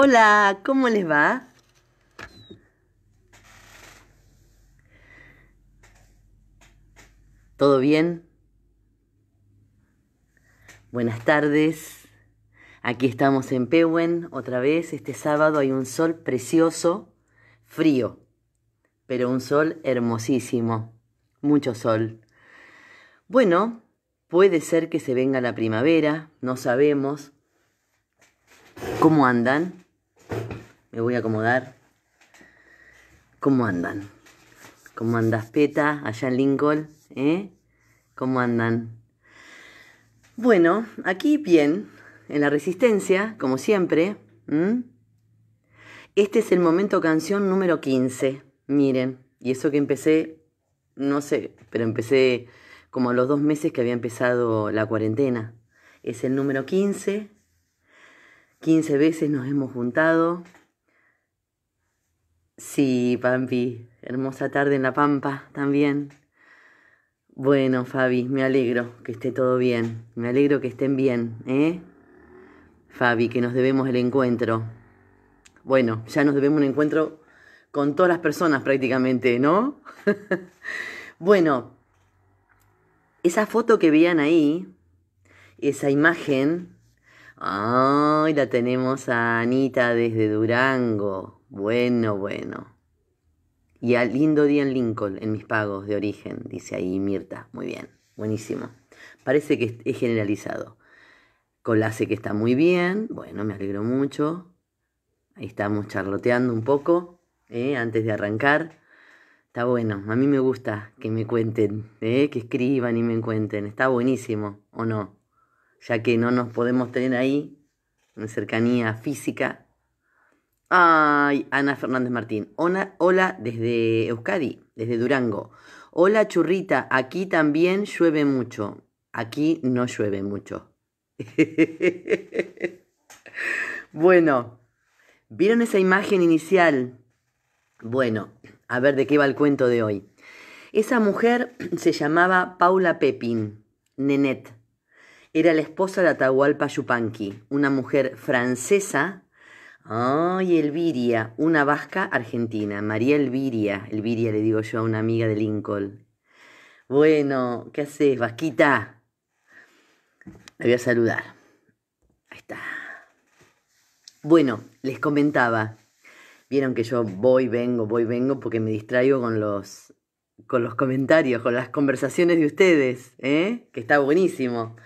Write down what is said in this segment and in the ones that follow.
Hola, ¿cómo les va? ¿Todo bien? Buenas tardes. Aquí estamos en Pehuen otra vez. Este sábado hay un sol precioso, frío, pero un sol hermosísimo. Mucho sol. Bueno, puede ser que se venga la primavera, no sabemos. ¿Cómo andan? voy a acomodar. ¿Cómo andan? ¿Cómo andas, Peta, allá en Lincoln? ¿Eh? ¿Cómo andan? Bueno, aquí bien, en la resistencia, como siempre. Este es el momento canción número 15. Miren, y eso que empecé, no sé, pero empecé como a los dos meses que había empezado la cuarentena. Es el número 15. 15 veces nos hemos juntado Sí, Pampi, hermosa tarde en La Pampa también. Bueno, Fabi, me alegro que esté todo bien, me alegro que estén bien, ¿eh? Fabi, que nos debemos el encuentro. Bueno, ya nos debemos un encuentro con todas las personas prácticamente, ¿no? bueno, esa foto que veían ahí, esa imagen, ay, la tenemos a Anita desde Durango. Bueno, bueno. Y al lindo día Lincoln, en mis pagos de origen, dice ahí Mirta. Muy bien, buenísimo. Parece que es generalizado. Colase que está muy bien. Bueno, me alegro mucho. Ahí estamos charloteando un poco eh, antes de arrancar. Está bueno, a mí me gusta que me cuenten, eh, que escriban y me cuenten. Está buenísimo, ¿o no? Ya que no nos podemos tener ahí, en cercanía física, Ay, Ana Fernández Martín. Hola, hola desde Euskadi, desde Durango. Hola churrita, aquí también llueve mucho. Aquí no llueve mucho. bueno, ¿vieron esa imagen inicial? Bueno, a ver de qué va el cuento de hoy. Esa mujer se llamaba Paula Pepin, Nenet. Era la esposa de Atahualpa Yupanqui, una mujer francesa Ay, Elviria, una vasca argentina, María Elviria, Elviria le digo yo a una amiga de Lincoln. Bueno, ¿qué haces, vasquita? La voy a saludar. Ahí está. Bueno, les comentaba. Vieron que yo voy, vengo, voy, vengo, porque me distraigo con los, con los comentarios, con las conversaciones de ustedes, ¿eh? Que está buenísimo.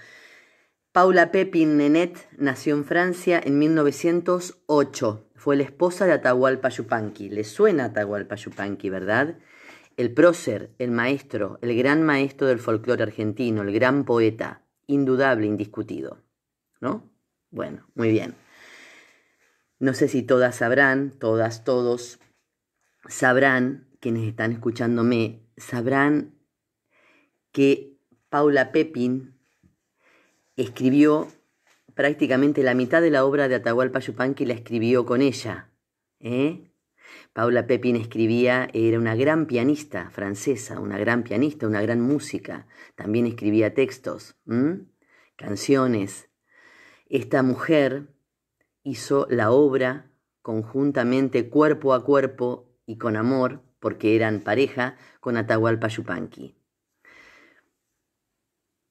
Paula Pepin Nenet nació en Francia en 1908. Fue la esposa de Atahualpa Yupanqui. Le suena Atahual Atahualpa Yupanqui, ¿verdad? El prócer, el maestro, el gran maestro del folclore argentino, el gran poeta, indudable, indiscutido. ¿No? Bueno, muy bien. No sé si todas sabrán, todas, todos sabrán, quienes están escuchándome, sabrán que Paula Pepin escribió prácticamente la mitad de la obra de Atahualpa Yupanqui la escribió con ella. ¿eh? Paula Pepin escribía, era una gran pianista francesa, una gran pianista, una gran música. También escribía textos, canciones. Esta mujer hizo la obra conjuntamente, cuerpo a cuerpo y con amor, porque eran pareja, con Atahualpa Yupanqui.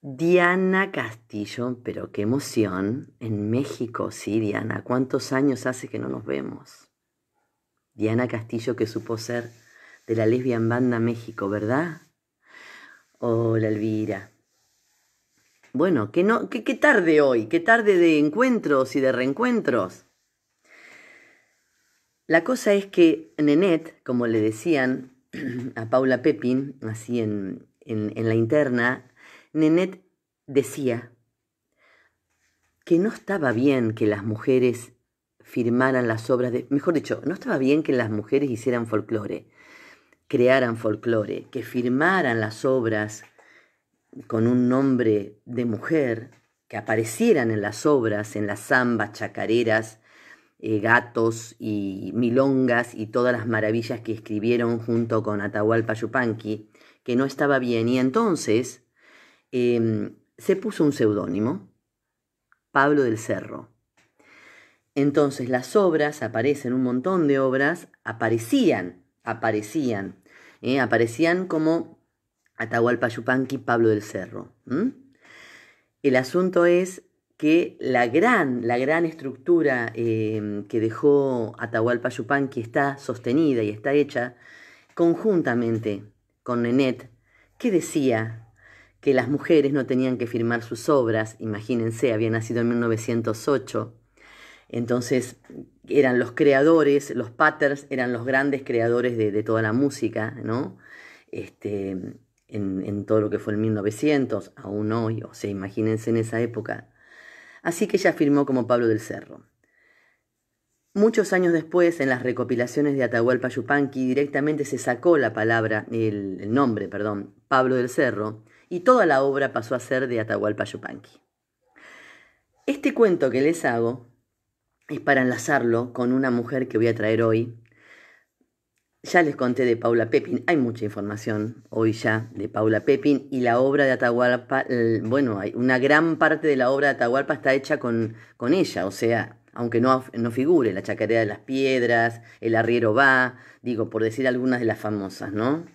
Diana Castillo, pero qué emoción, en México, sí, Diana, ¿cuántos años hace que no nos vemos? Diana Castillo que supo ser de la Lesbian Banda México, ¿verdad? Hola, Elvira. Bueno, qué, no, qué, tarde hoy, qué tarde de encuentros y de reencuentros. La cosa es que Nenet, como le decían a Paula Pepin, así en, en la interna, Nenet decía que no estaba bien que las mujeres firmaran las obras de... Mejor dicho, no estaba bien que las mujeres hicieran folclore, crearan folclore, que firmaran las obras con un nombre de mujer, que aparecieran en las obras, en las zambas, chacareras, eh, gatos y milongas y todas las maravillas que escribieron junto con Atahualpa Yupanqui, que no estaba bien. Y entonces Em, se puso un seudónimo, Pablo del Cerro. Entonces las obras aparecen, un montón de obras aparecían, aparecían, ¿eh? aparecían como Atahualpa Pablo del Cerro. El asunto es que la gran, la gran estructura em, que dejó Atahualpa está sostenida y está hecha conjuntamente con Nenet, que decía que las mujeres no tenían que firmar sus obras, imagínense, había nacido en 1908, entonces eran los creadores, los paters, eran los grandes creadores de, toda la música, ¿no? Este, en, todo lo que fue el 1900, aún hoy, o sea, imagínense en esa época. Así que ella firmó como Pablo del Cerro. Muchos años después, en las recopilaciones de Atahualpa Yupanqui, directamente se sacó la palabra, el, el nombre, perdón, Pablo del Cerro, y toda la obra pasó a ser de Atahualpa Yupanqui. Este cuento que les hago es para enlazarlo con una mujer que voy a traer hoy. Ya les conté de Paula Pepin, hay mucha información hoy ya de Paula Pepin y la obra de Atahualpa, eh, bueno, una gran parte de la obra de Atahualpa está hecha con, con ella, o sea, aunque no, no, figure, la chacarea de las piedras, el arriero va, digo, por decir algunas de las famosas, ¿no?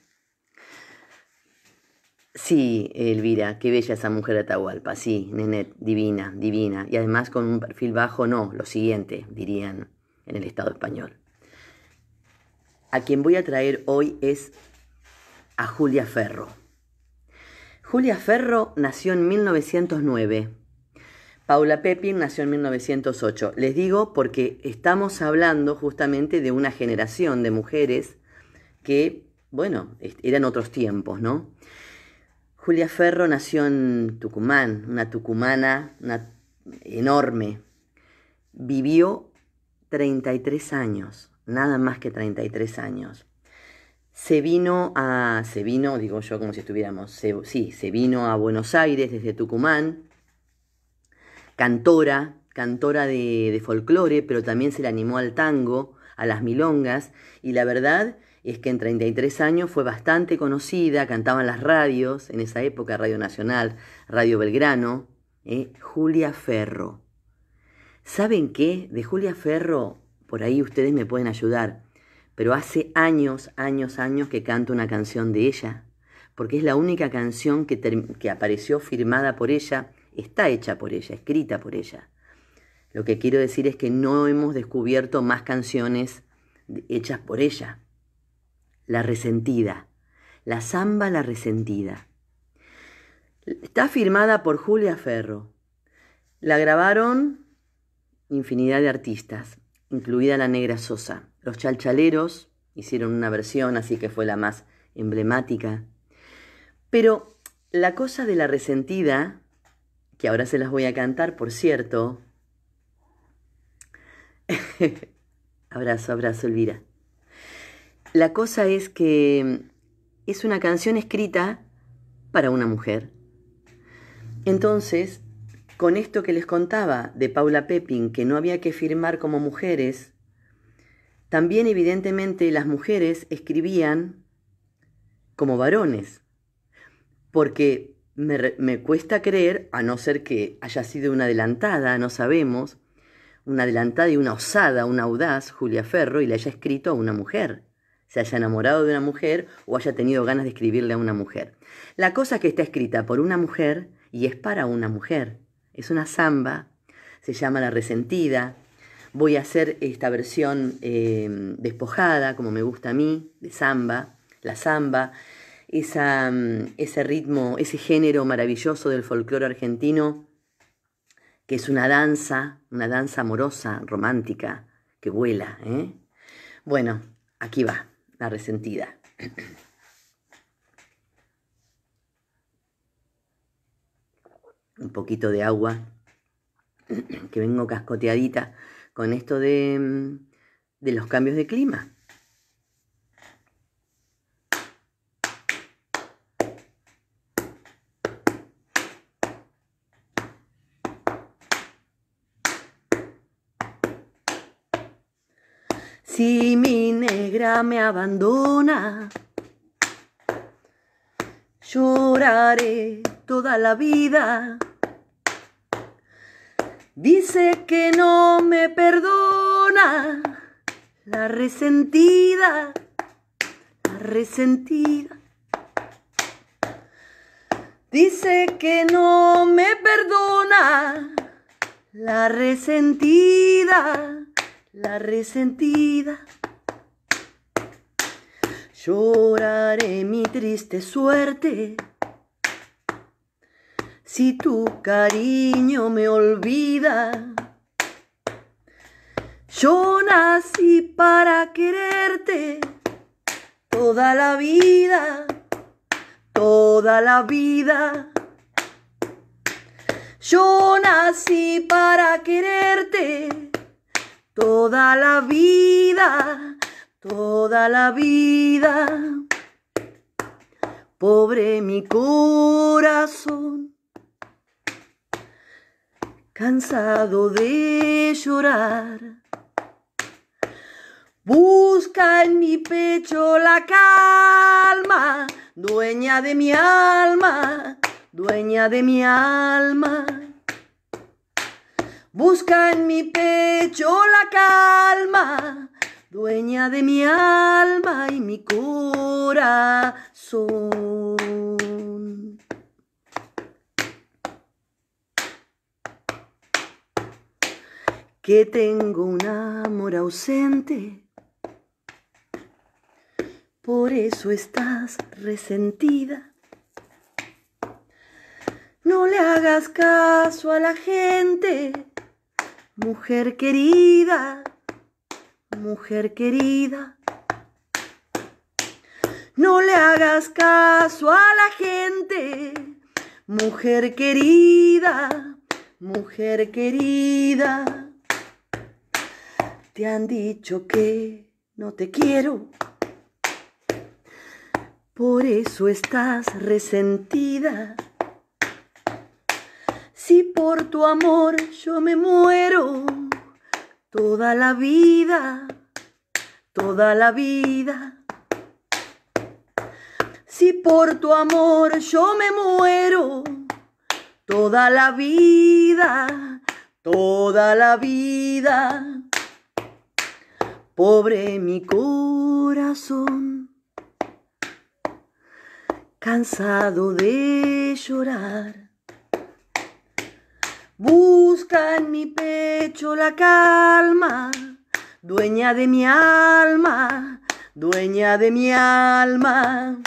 Sí, Elvira, qué bella esa mujer de Atahualpa, sí, Nenet, divina, divina, y además con un perfil bajo, no, lo siguiente, dirían en el Estado español. A quien voy a traer hoy es a Julia Ferro. Julia Ferro nació en 1909. Paula Pepin nació en 1908. Les digo porque estamos hablando justamente de una generación de mujeres que, bueno, eran otros tiempos, ¿no? Julia Ferro nació en Tucumán, una tucumana enorme. Vivió 33 años, nada más que 33 años. Se vino a, se vino, digo yo como si estuviéramos, sí, se vino a Buenos Aires desde Tucumán, cantora, cantora de, de folclore, pero también se le animó al tango a las milongas y la verdad es que en 33 años fue bastante conocida, cantaban las radios, en esa época Radio Nacional, Radio Belgrano, eh, Julia Ferro. ¿Saben qué? De Julia Ferro, por ahí ustedes me pueden ayudar, pero hace años, años, años que canto una canción de ella, porque es la única canción que, que apareció firmada por ella, está hecha por ella, escrita por ella. Lo que quiero decir es que no hemos descubierto más canciones hechas por ella. La resentida. La Zamba La resentida. Está firmada por Julia Ferro. La grabaron infinidad de artistas, incluida la Negra Sosa. Los Chalchaleros hicieron una versión, así que fue la más emblemática. Pero la cosa de la resentida, que ahora se las voy a cantar, por cierto, abrazo, abrazo, Elvira. La cosa es que mm, es una canción escrita para una mujer. Entonces, con esto que les contaba de Paula Pepin, que no había que firmar como mujeres, también evidentemente las mujeres escribían como varones, porque me, me, cuesta creer, a no ser que haya sido una adelantada, no sabemos, una adelantada y una osada, una audaz, Julia Ferro, y le haya escrito a una mujer, se haya enamorado de una mujer o haya tenido ganas de escribirle a una mujer. La cosa que está escrita por una mujer y es para una mujer. Es una samba, se llama La Resentida. Voy a hacer esta versión eh, despojada, como me gusta a mí, de samba, la samba, mm, ese ritmo, ese género maravilloso del folclore argentino que es una danza, una danza amorosa, romántica, que vuela. ¿eh? Bueno, aquí va, la resentida. Un poquito de agua, que vengo cascoteadita con esto de, mm, de los cambios de clima. me abandona. Lloraré toda la vida. Dice que no me perdona la resentida, la resentida. Dice que no me perdona la resentida, la resentida. Lloraré mi triste suerte si tu cariño me olvida. Yo nací para quererte toda la vida, toda la vida. Yo nací para quererte toda la vida toda la vida. Pobre mi corazón, cansado de llorar. Busca en mi pecho la calma, dueña de mi alma, dueña de mi alma. Busca en mi pecho la calma, dueña de mi alma y mi corazón. Que tengo un amor ausente, por eso estás resentida. No le hagas caso a la gente, mujer querida mujer querida. No le hagas caso a la gente, mujer querida, mujer querida. Te han dicho que no te quiero, por eso estás resentida. Si por tu amor yo me muero toda la vida, toda la vida. Si por tu amor yo me muero, toda la vida, toda la vida. Pobre mi corazón, cansado de llorar. Busca en mi pecho la calma dueña de mi alma, dueña de mi alma.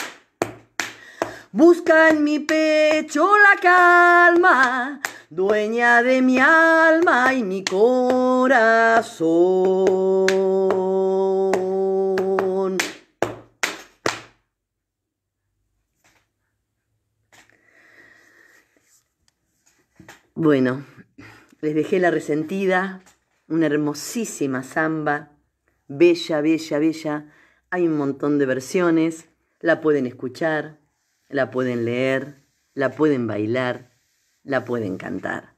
Busca en mi pecho la calma, dueña de mi alma y mi corazón. Bueno, les dejé la resentida una hermosísima samba, bella, bella, bella. Hay un montón de versiones, la pueden escuchar, la pueden leer, la pueden bailar, la pueden cantar.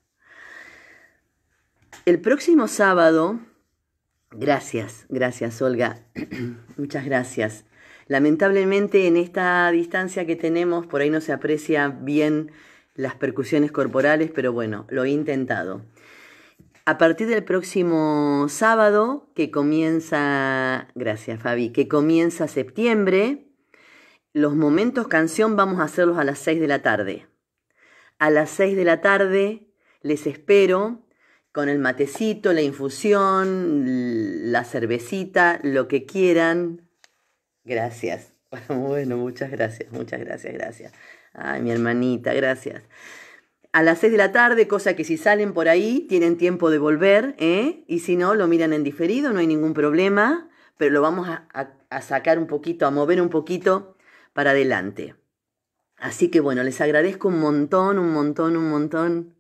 El próximo sábado, gracias, gracias Olga, muchas gracias. Lamentablemente en esta distancia que tenemos, por ahí no se aprecia bien las percusiones corporales, pero bueno, lo he intentado a partir del próximo sábado, que comienza, gracias Fabi, que comienza septiembre, los momentos canción vamos a hacerlos a las 6 de la tarde. A las 6 de la tarde les espero con el matecito, la infusión, la cervecita, lo que quieran. Gracias. Bueno, muchas gracias, muchas gracias, gracias. Ay, mi hermanita, gracias a las 6 de la tarde, cosa que si salen por ahí tienen tiempo de volver, ¿eh? y si no, lo miran en diferido, no hay ningún problema, pero lo vamos a, a sacar un poquito, a mover un poquito para adelante. Así que bueno, les agradezco un montón, un montón, un montón.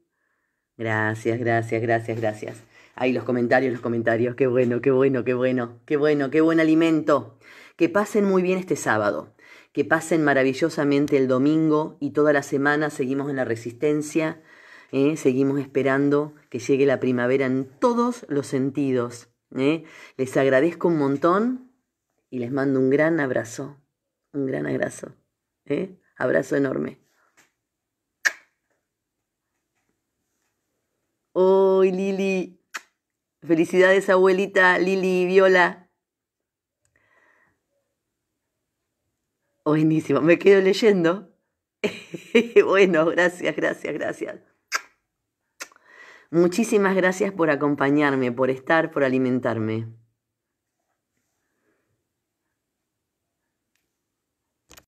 Gracias, gracias, gracias, gracias. Ahí los comentarios, los comentarios. Qué bueno, qué bueno, qué bueno, qué bueno, qué buen alimento. Que pasen muy bien este sábado. Que pasen maravillosamente el domingo y toda la semana seguimos en la resistencia. ¿eh? Seguimos esperando que llegue la primavera en todos los sentidos. ¿eh? Les agradezco un montón y les mando un gran abrazo. Un gran abrazo. ¿eh? Abrazo enorme. Hoy, Lili. Felicidades, abuelita Lili y Viola. Buenísimo, me quedo leyendo. bueno, gracias, gracias, gracias. Muchísimas gracias por acompañarme, por estar, por alimentarme.